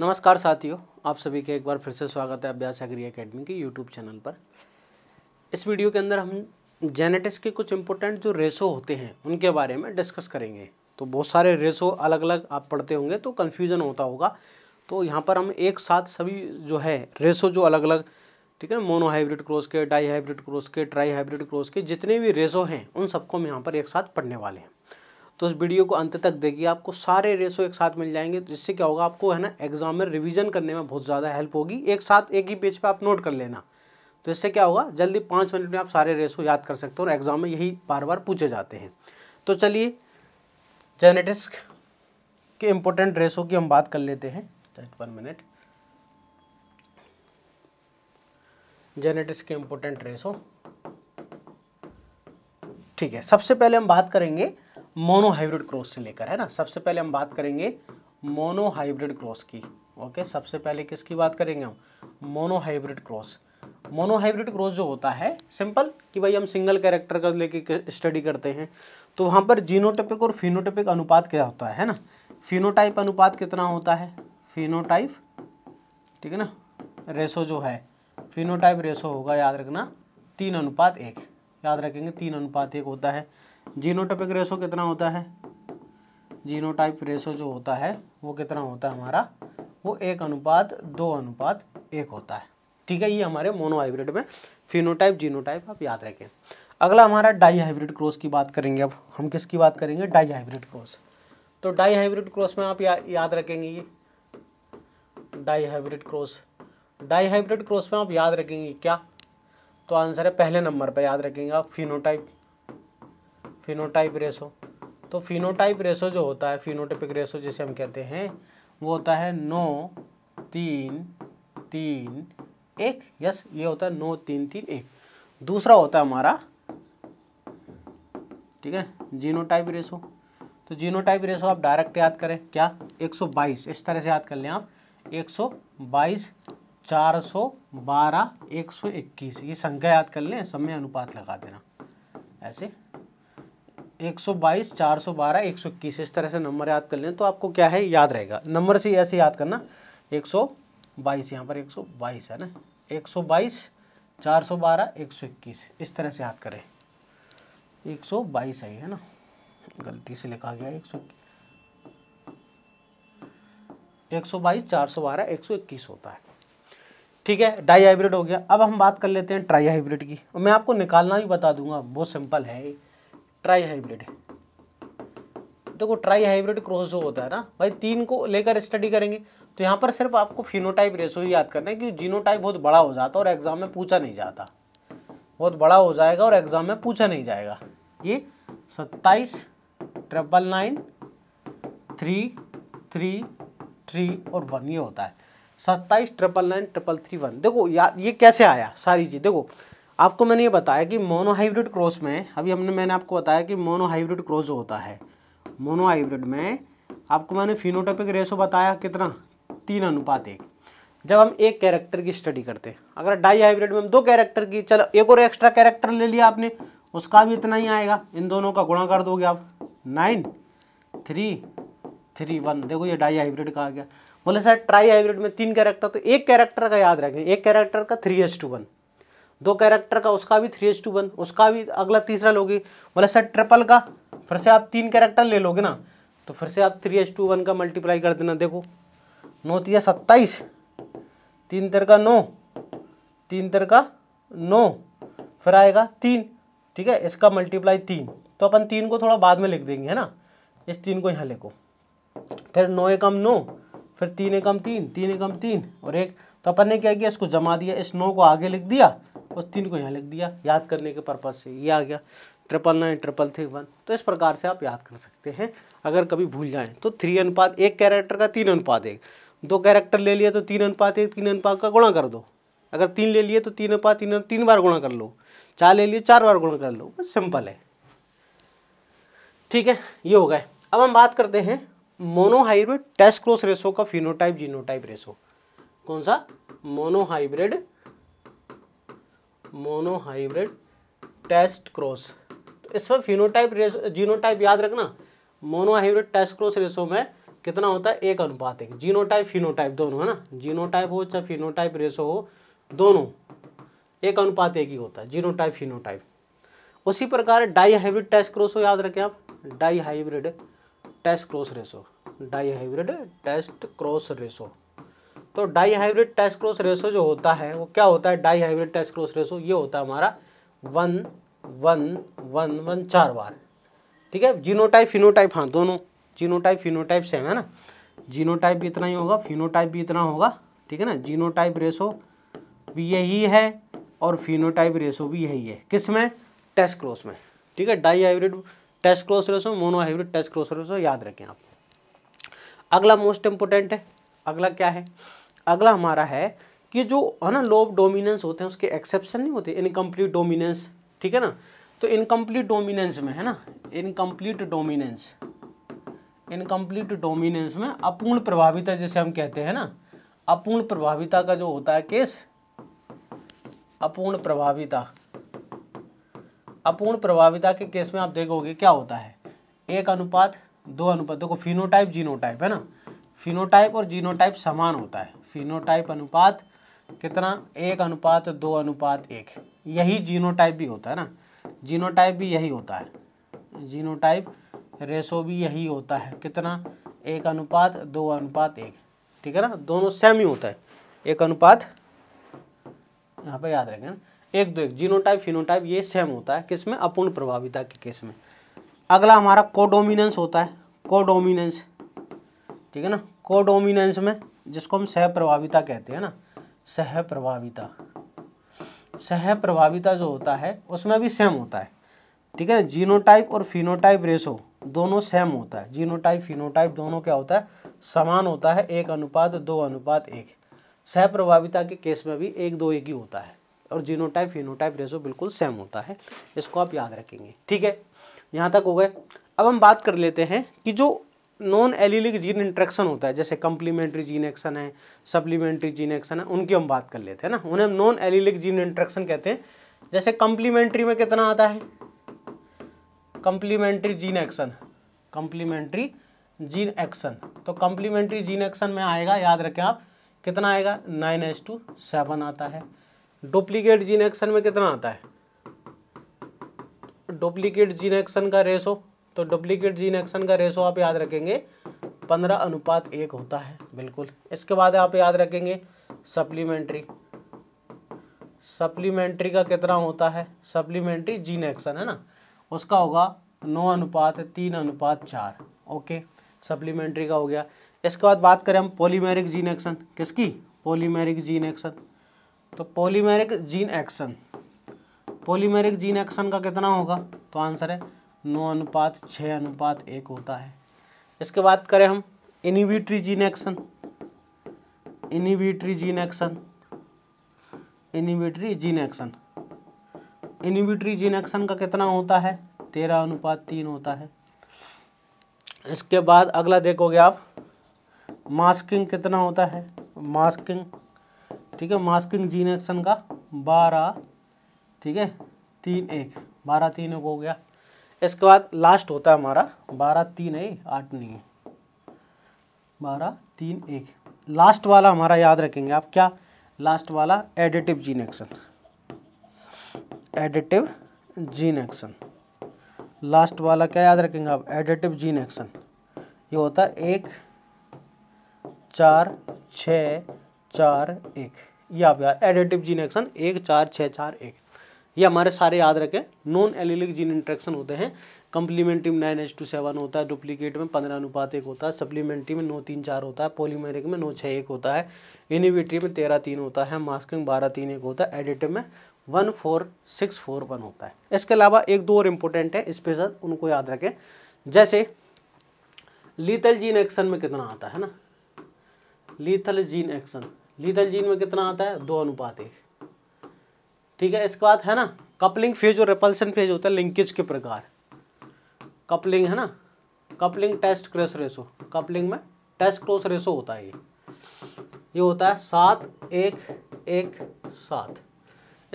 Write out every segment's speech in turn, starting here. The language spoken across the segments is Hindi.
नमस्कार साथियों आप सभी के एक बार फिर से स्वागत है अभ्यास एग्री अकेडमी की यूट्यूब चैनल पर इस वीडियो के अंदर हम जेनेटिक्स के कुछ इंपॉर्टेंट जो रेसो होते हैं उनके बारे में डिस्कस करेंगे तो बहुत सारे रेसो अलग अलग आप पढ़ते होंगे तो कन्फ्यूज़न होता होगा तो यहाँ पर हम एक साथ सभी जो है रेसो जो अलग अलग ठीक है मोनो हाइब्रिड क्रॉस के डाई हाइब्रिड क्रॉस के ट्राई हाइब्रिड क्रॉस के जितने भी रेसो हैं उन सबको हम यहाँ पर एक साथ पढ़ने वाले हैं तो इस वीडियो को अंत तक देखिए आपको सारे रेसो एक साथ मिल जाएंगे तो जिससे क्या होगा आपको है ना एग्जाम में रिविज़न करने में बहुत ज़्यादा हेल्प होगी एक साथ एक ही पेज पर आप नोट कर लेना तो इससे क्या होगा जल्दी पाँच मिनट में आप सारे रेसो याद कर सकते हो और एग्ज़ाम में यही बार बार पूछे जाते हैं तो चलिए जेनेटिक्स के इम्पोर्टेंट रेसो की हम बात कर लेते हैं जस्ट वन मिनट जेनेटिक्स के इम्पोर्टेंट रेसो ठीक है सबसे पहले हम बात करेंगे मोनोहाइब्रिड क्रॉस से लेकर है ना सबसे पहले हम बात करेंगे मोनोहाइब्रिड क्रॉस की ओके सबसे पहले किसकी बात करेंगे हम मोनोहाइब्रिड क्रॉस मोनोहाइब्रिड क्रॉस जो होता है सिंपल कि भाई हम सिंगल कैरेक्टर का लेके स्टडी करते हैं तो वहाँ पर जीनोटिपिक और फिनोटिपिक अनुपात क्या होता है ना फिनोटाइप अनुपात कितना होता है फिनोटाइप ठीक है ना रेसो जो है फिनोटाइप रेसो होगा याद रखना तीन अनुपात एक याद रखेंगे तीन अनुपात एक होता है जीनोटाइपिक रेशो कितना होता है जीनोटाइप रेशो जो होता है वो कितना होता है हमारा वो एक अनुपात दो अनुपात एक होता है ठीक है ये हमारे मोनो हाइब्रिड में फिनोटाइप जीनोटाइप आप याद रखें अगला हमारा डाई हाइब्रिड क्रॉस की बात करेंगे अब हम किसकी बात करेंगे डाई हाइब्रिड क्रॉस तो डाई हाइब्रिड क्रॉस में आप या, याद रखेंगे ये di hybrid cross di hybrid cross में आप याद रखेंगे क्या तो आंसर है पहले नंबर पर याद रखेंगे आप फिनोटाइप फिनोटाइप रेशो तो फिनोटाइप रेशो जो होता है फिनोटाइपिक रेशो जिसे हम कहते हैं वो होता है नौ तीन तीन एक यस ये होता है नौ तीन तीन एक दूसरा होता है हमारा ठीक है जीनोटाइप रेशो तो जीनोटाइप रेशो आप डायरेक्ट याद करें क्या 122 इस तरह से याद कर लें आप 122 412 121 ये संख्या याद कर लें समय अनुपात लगा देना ऐसे एक सौ बाईस चार सौ बारह एक सौ इक्कीस इस तरह से नंबर याद कर लें तो आपको क्या है याद रहेगा नंबर से ऐसे याद करना एक सौ बाईस यहाँ पर एक सौ बाईस है ना एक सौ बाईस चार सौ बारह एक सौ इक्कीस इस तरह से याद करें एक सौ बाईस आई है ना गलती से लिखा गया एक सौ एक सौ बाईस चार सौ बारह एक सौ इक्कीस होता है ठीक है डाई हाइब्रिड हो गया अब हम बात कर लेते हैं ट्राई हाइब्रिड की और मैं आपको निकालना भी बता दूंगा बहुत सिंपल है ट्राई हाइब्रिड देखो ट्राई हाइब्रिड क्रॉस जो होता है ना भाई तीन को लेकर स्टडी करेंगे तो यहाँ पर सिर्फ आपको फिनोटाइप रेशो याद करना है कि जीनोटाइप बहुत बड़ा हो जाता है और एग्जाम में पूछा नहीं जाता बहुत बड़ा हो जाएगा और एग्जाम में पूछा नहीं जाएगा ये सत्ताईस triple nine three three three और वन ये होता है सत्ताईस triple nine triple three one देखो या ये कैसे आया सारी चीज़ देखो आपको मैंने ये बताया कि मोनो हाइब्रिड क्रॉस में अभी हमने मैंने आपको बताया कि मोनो हाइब्रिड क्रॉस जो होता है मोनो हाइब्रिड में आपको मैंने फिनोटोपिक रेशो बताया कितना तीन अनुपात एक जब हम एक कैरेक्टर की स्टडी करते हैं अगर डाई हाइब्रिड में हम दो कैरेक्टर की चलो एक और एक्स्ट्रा कैरेक्टर ले लिया आपने उसका भी इतना ही आएगा इन दोनों का गुणा कर दोगे आप नाइन थ्री थ्री वन देखो ये डाई हाइब्रिड का आ गया बोले सर ट्राई हाइब्रिड में तीन कैरेक्टर तो एक कैरेक्टर का याद रखें एक कैरेक्टर का थ्री एस टू वन दो कैरेक्टर का उसका भी थ्री एच टू वन उसका भी अगला तीसरा लोगे बोला सर ट्रिपल का फिर से आप तीन कैरेक्टर ले लोगे ना तो फिर से आप थ्री एच टू वन का मल्टीप्लाई कर देना देखो नौ तीया सत्ताईस तीन तर का नौ तीन तर का नौ फिर आएगा तीन ठीक है इसका मल्टीप्लाई तीन तो अपन तीन को थोड़ा बाद में लिख देंगे है ना इस तीन को यहाँ लिखो फिर नौ एकम नौ फिर तीन एकम तीन तीन एकम तीन और एक तो अपन ने क्या किया इसको जमा दिया इस नौ को आगे लिख दिया और तीन को यहाँ लिख दिया याद करने के पर्पज़ से ये आ गया triple nine triple three one तो इस प्रकार से आप याद कर सकते हैं अगर कभी भूल जाएँ तो थ्री अनुपात एक कैरेक्टर का तीन अनुपात एक दो कैरेक्टर ले लिए तो तीन अनुपात एक तीन अनुपात का गुणा कर दो अगर तीन ले लिए तो तीन अनुपात तीन तीन बार गुणा कर लो चार ले लिए चार बार गुणा कर लो बस सिंपल है ठीक है ये हो गए अब हम बात करते हैं मोनोहाइब्रिड टेस्ट क्रोस रेशो का फिनोटाइप जीनोटाइप रेशो कौन सा मोनोहाइब्रिड मोनोहाइब्रिड टेस्ट क्रॉस तो इसमें फिनोटाइप जीनोटाइप याद रखना मोनोहाइब्रिड टेस्ट क्रॉस रेशो में कितना होता है एक अनुपात एक जीनोटाइप फिनोटाइप दोनों है ना जीनोटाइप हो चाहे फिनोटाइप रेशो हो दोनों एक अनुपात एक ही होता है जीनोटाइप फिनोटाइप उसी प्रकार डाई हाइब्रिड टेस्ट क्रॉस हो याद रखें आप di hybrid test cross ratio di hybrid test cross ratio तो di hybrid test cross ratio जो होता है वो क्या होता है di hybrid test cross ratio ये होता है हमारा वन वन वन वन चार बार ठीक है जीनोटाइप फिनोटाइप हाँ दोनों जीनोटाइप फिनोटाइप सेम है ना जीनोटाइप भी इतना ही होगा फिनोटाइप भी इतना होगा ठीक है ना जीनोटाइप रेशो भी यही है और फिनोटाइप रेशो भी यही है किस में टेस्ट क्रॉस में ठीक है di hybrid test cross ratio mono hybrid test cross ratio याद रखें आप अगला मोस्ट इम्पोर्टेंट है अगला क्या है अगला हमारा है कि जो है ना लोब डोमिनेंस होते हैं उसके एक्सेप्शन नहीं होते इनकम्प्लीट डोमिनेंस ठीक है ना तो इनकम्प्लीट डोमिनेंस में है ना इनकम्प्लीट डोमिनेंस इनकम्प्लीट डोमिनेंस में अपूर्ण प्रभाविता जैसे हम कहते हैं ना अपूर्ण प्रभाविता का जो होता है केस अपूर्ण प्रभाविता अपूर्ण प्रभाविता के केस में आप देखोगे क्या होता है एक अनुपात दो अनुपात देखो फिनोटाइप जीनोटाइप है ना फिनोटाइप और जीनोटाइप समान होता है फिनोटाइप अनुपात कितना एक अनुपात दो अनुपात एक यही जीनोटाइप भी होता है ना जीनोटाइप भी यही होता है जीनोटाइप रेशो भी यही होता है कितना एक अनुपात दो अनुपात एक ठीक है ना दोनों सेम ही होता है एक अनुपात यहाँ पे याद रखें एक दो एक जीनोटाइप फिनोटाइप ये सेम होता है किस में अपूर्ण प्रभाविता के केस में अगला हमारा कोडोमिनेंस होता है कोडोमिनेंस ठीक है ना कोडोमिनेंस में जिसको हम सहप्रभाविता कहते हैं ना सहप्रभाविता सहप्रभाविता जो होता है उसमें भी सेम होता है ठीक है जीनोटाइप और फिनोटाइप रेशो दोनों सेम होता है जीनोटाइप फिनोटाइप दोनों क्या होता है समान होता है एक अनुपात दो अनुपात एक सहप्रभाविता के केस में भी एक दो एक ही होता है और जीनोटाइप फिनोटाइप रेशो बिल्कुल सेम होता है इसको आप याद रखेंगे ठीक है यहाँ तक हो गए अब हम बात कर लेते हैं कि जो नॉन एलिलिक जीन इंट्रैक्शन होता है जैसे कम्प्लीमेंट्री जीन एक्शन है सप्लीमेंट्री जीन एक्शन है उनकी हम बात कर लेते हैं ना उन्हें हम नॉन एलिलिक जीन इंट्रैक्शन कहते हैं जैसे कम्प्लीमेंट्री में कितना आता है complementary gene action complementary gene action तो कम्प्लीमेंट्री जीन एक्शन में आएगा याद रखें आप कितना आएगा नाइन एस टू सेवन आता है डुप्लीकेट जीन एक्शन में कितना आता है डुप्लीकेट जीन एक्शन का रेशो तो डुप्लीकेट जीन एक्शन का रेशो आप याद रखेंगे पंद्रह अनुपात एक होता है बिल्कुल इसके बाद आप याद रखेंगे सप्लीमेंट्री सप्लीमेंट्री का कितना होता है सप्लीमेंट्री जीन एक्शन है ना उसका होगा नौ अनुपात तीन अनुपात चार ओके सप्लीमेंट्री का हो गया इसके बाद बात करें हम पोलीमेरिक जीन एक्शन किसकी पोलीमेरिक जीन एक्शन तो polymeric gene action polymeric gene action का कितना होगा तो आंसर है नौ अनुपात छः अनुपात एक होता है इसके बाद करें हम inhibitory gene action inhibitory gene action inhibitory gene action inhibitory gene action का कितना होता है तेरह अनुपात तीन होता है इसके बाद अगला देखोगे आप मास्किंग कितना होता है मास्किंग ठीक है मास्किंग जीन एक्शन का बारह ठीक है तीन एक बारह तीन एक हो गया इसके बाद लास्ट होता है हमारा बारह तीन है आठ नहीं है बारह तीन एक लास्ट वाला हमारा याद रखेंगे आप क्या लास्ट वाला additive gene action additive gene action last वाला क्या याद रखेंगे आप एडिटिव जीन एक्शन ये होता है एक चार छ चार एक ये आप यार एडिटिव जीन एक्शन एक चार छः चार एक ये हमारे सारे याद रखें नॉन एलिलिक जीन इंट्रैक्शन होते हैं कम्प्लीमेंट्री में नाइन एच टू सेवन होता है डुप्लीकेट में पंद्रह अनुपात एक होता है सप्लीमेंट्री में नौ तीन चार होता है पोलीमेरिक में नौ छः एक होता है इनिवेटरी में तेरह तीन होता है मास्किंग बारह तीन एक होता है एडिटिव में one four six four one होता है इसके अलावा एक दो और इम्पोर्टेंट है स्पेशल उनको याद रखें जैसे लीथल जीन एक्शन में कितना आता है ना lethal gene action lethal gene में कितना आता है दो अनुपात एक ठीक है इसके बाद है ना कपलिंग फेज और रिपल्सन फेज होता है लिंकेज के प्रकार कपलिंग है ना coupling test cross ratio coupling में टेस्ट क्रॉस रेसो होता है ये ये होता है सात एक एक सात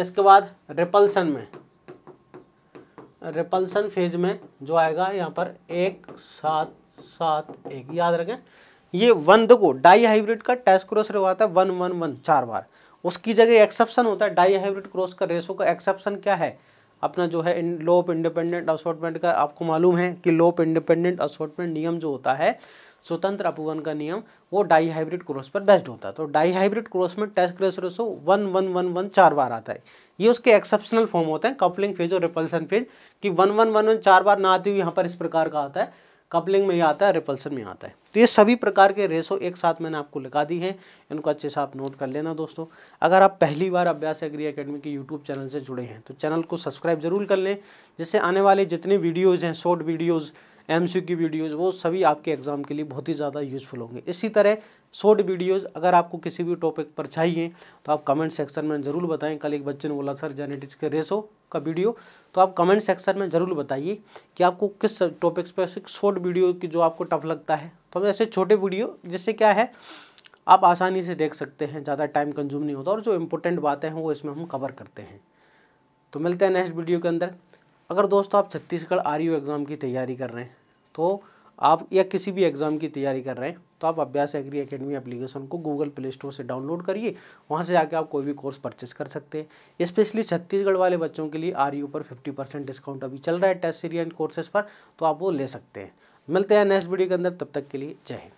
इसके बाद रिपल्सन में रिपल्सन फेज में जो आएगा यहाँ पर एक सात सात एक याद रखें ये वन देखो डाई हाइब्रिड का टेस्ट क्रॉस रेसो आता है वन वन वन चार बार उसकी जगह एक्सेप्शन होता है डाई हाइब्रिड क्रॉस का रेशो का एक्सेप्शन क्या है अपना जो है इन लो ऑफ इंडिपेंडेंट असॉटमेंट का आपको मालूम है कि लो ऑफ इंडिपेंडेंट असॉटमेंट नियम जो होता है स्वतंत्र अपवन का नियम वो डाई हाइब्रिड क्रॉस पर बेस्ड होता है तो डाई हाइब्रिड क्रॉस में test cross ratio one one one one चार बार आता है ये उसके एक्सेप्शनल फॉर्म होते हैं कपलिंग फेज और रिपल्सन फेज कि वन वन वन वन चार बार ना आती हुई यहाँ पर इस प्रकार का आता है कपलिंग में ये आता है रिपल्सन में आता है तो ये सभी प्रकार के रेसो एक साथ मैंने आपको लिखा दी हैं इनको अच्छे से आप नोट कर लेना दोस्तों अगर आप पहली बार अभ्यास एग्री अकेडमी के यूट्यूब चैनल से जुड़े हैं तो चैनल को सब्सक्राइब जरूर कर लें जिससे आने वाले जितने वीडियोज़ हैं शॉर्ट वीडियोज़ एम सी की वीडियोज़ वो सभी आपके एग्ज़ाम के लिए बहुत ही ज़्यादा यूज़फुल होंगे इसी तरह शॉर्ट वीडियोज़ अगर आपको किसी भी टॉपिक पर चाहिए तो आप कमेंट सेक्शन में ज़रूर बताएं कल एक बच्चे ने बोला सर जेनेटिक्स के रेसो का वीडियो तो आप कमेंट सेक्शन में ज़रूर बताइए कि आपको किस टॉपिक पर शॉर्ट वीडियो की जो आपको टफ लगता है तो हम ऐसे छोटे वीडियो जिससे क्या है आप आसानी से देख सकते हैं ज़्यादा टाइम कंज्यूम नहीं होता और जो इम्पोर्टेंट बातें हैं वो इसमें हम कवर करते हैं तो मिलते हैं नेक्स्ट वीडियो के अंदर अगर दोस्तों आप छत्तीसगढ़ आर यू एग्ज़ाम की तैयारी कर रहे हैं तो आप या किसी भी एग्ज़ाम की तैयारी कर रहे हैं तो आप अभ्यास एग्री एकेडमी एप्लीकेशन को गूगल प्ले स्टोर से डाउनलोड करिए वहाँ से जाके आप कोई भी कोर्स परचेस कर सकते हैं स्पेशली छत्तीसगढ़ वाले बच्चों के लिए आर यू पर फिफ्टी परसेंट डिस्काउंट अभी चल रहा है टेस्ट सीरियन कोर्सेज पर तो आप वो ले सकते हैं मिलते हैं नेक्स्ट वीडियो के अंदर तब तक के लिए जय हिंद